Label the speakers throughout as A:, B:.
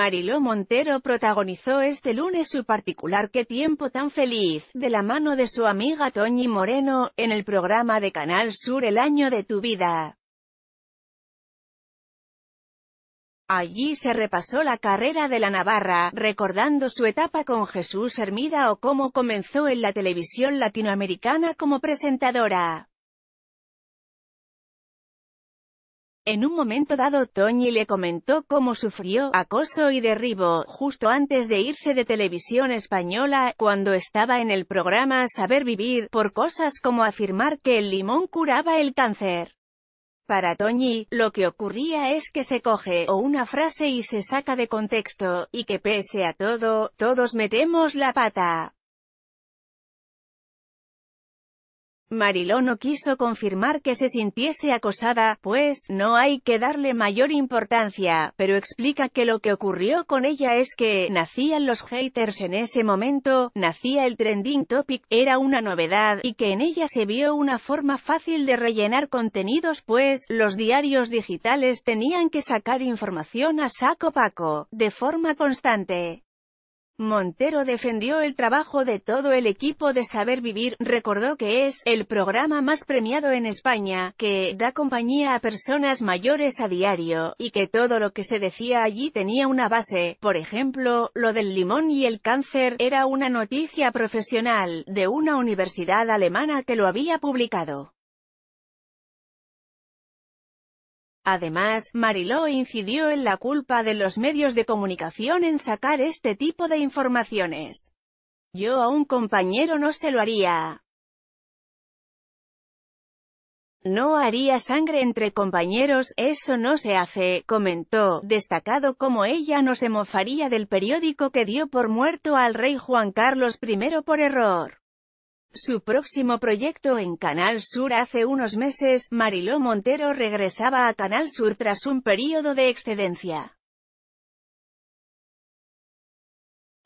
A: Mariló Montero protagonizó este lunes su particular Qué tiempo tan feliz, de la mano de su amiga Toñi Moreno, en el programa de Canal Sur El año de tu vida. Allí se repasó la carrera de la Navarra, recordando su etapa con Jesús Hermida o cómo comenzó en la televisión latinoamericana como presentadora. En un momento dado Toñi le comentó cómo sufrió acoso y derribo, justo antes de irse de televisión española, cuando estaba en el programa Saber Vivir, por cosas como afirmar que el limón curaba el cáncer. Para Toñi, lo que ocurría es que se coge o una frase y se saca de contexto, y que pese a todo, todos metemos la pata. Mariló no quiso confirmar que se sintiese acosada, pues, no hay que darle mayor importancia, pero explica que lo que ocurrió con ella es que, nacían los haters en ese momento, nacía el trending topic, era una novedad, y que en ella se vio una forma fácil de rellenar contenidos pues, los diarios digitales tenían que sacar información a saco paco, de forma constante. Montero defendió el trabajo de todo el equipo de Saber Vivir, recordó que es el programa más premiado en España, que da compañía a personas mayores a diario, y que todo lo que se decía allí tenía una base, por ejemplo, lo del limón y el cáncer, era una noticia profesional, de una universidad alemana que lo había publicado. Además, Mariló incidió en la culpa de los medios de comunicación en sacar este tipo de informaciones. Yo a un compañero no se lo haría. No haría sangre entre compañeros, eso no se hace, comentó, destacado como ella no se mofaría del periódico que dio por muerto al rey Juan Carlos I por error su próximo proyecto en Canal Sur hace unos meses, Mariló Montero regresaba a Canal Sur tras un periodo de excedencia.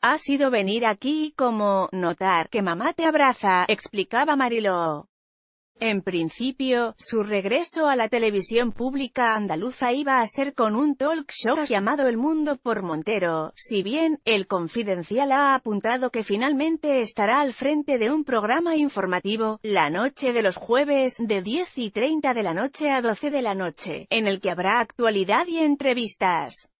A: Ha sido venir aquí como, notar, que mamá te abraza, explicaba Mariló. En principio, su regreso a la televisión pública andaluza iba a ser con un talk show llamado El Mundo por Montero, si bien, El Confidencial ha apuntado que finalmente estará al frente de un programa informativo, la noche de los jueves, de 10 y 30 de la noche a 12 de la noche, en el que habrá actualidad y entrevistas.